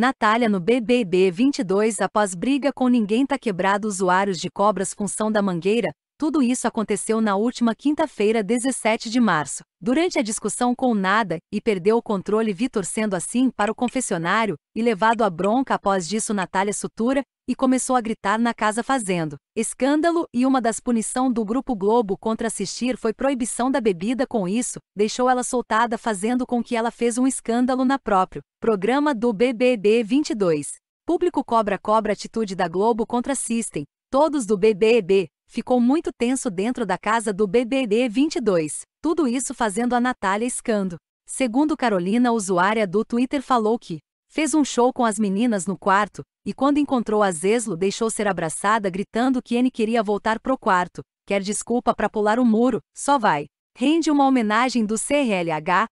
Natália no BBB 22 após briga com Ninguém Tá Quebrado usuários de cobras função da mangueira, tudo isso aconteceu na última quinta-feira, 17 de março, durante a discussão com o Nada, e perdeu o controle Vitor sendo assim para o confessionário, e levado a bronca após disso Natália Sutura, e começou a gritar na casa fazendo escândalo e uma das punição do Grupo Globo contra assistir foi proibição da bebida com isso, deixou ela soltada fazendo com que ela fez um escândalo na próprio programa do BBB 22. Público cobra cobra atitude da Globo contra assistem, todos do BBB, ficou muito tenso dentro da casa do BBB 22, tudo isso fazendo a Natália escando. Segundo Carolina, usuária do Twitter falou que fez um show com as meninas no quarto, e quando encontrou a Zeslo deixou ser abraçada gritando que ele queria voltar pro quarto, quer desculpa para pular o muro, só vai. Rende uma homenagem do CRLH.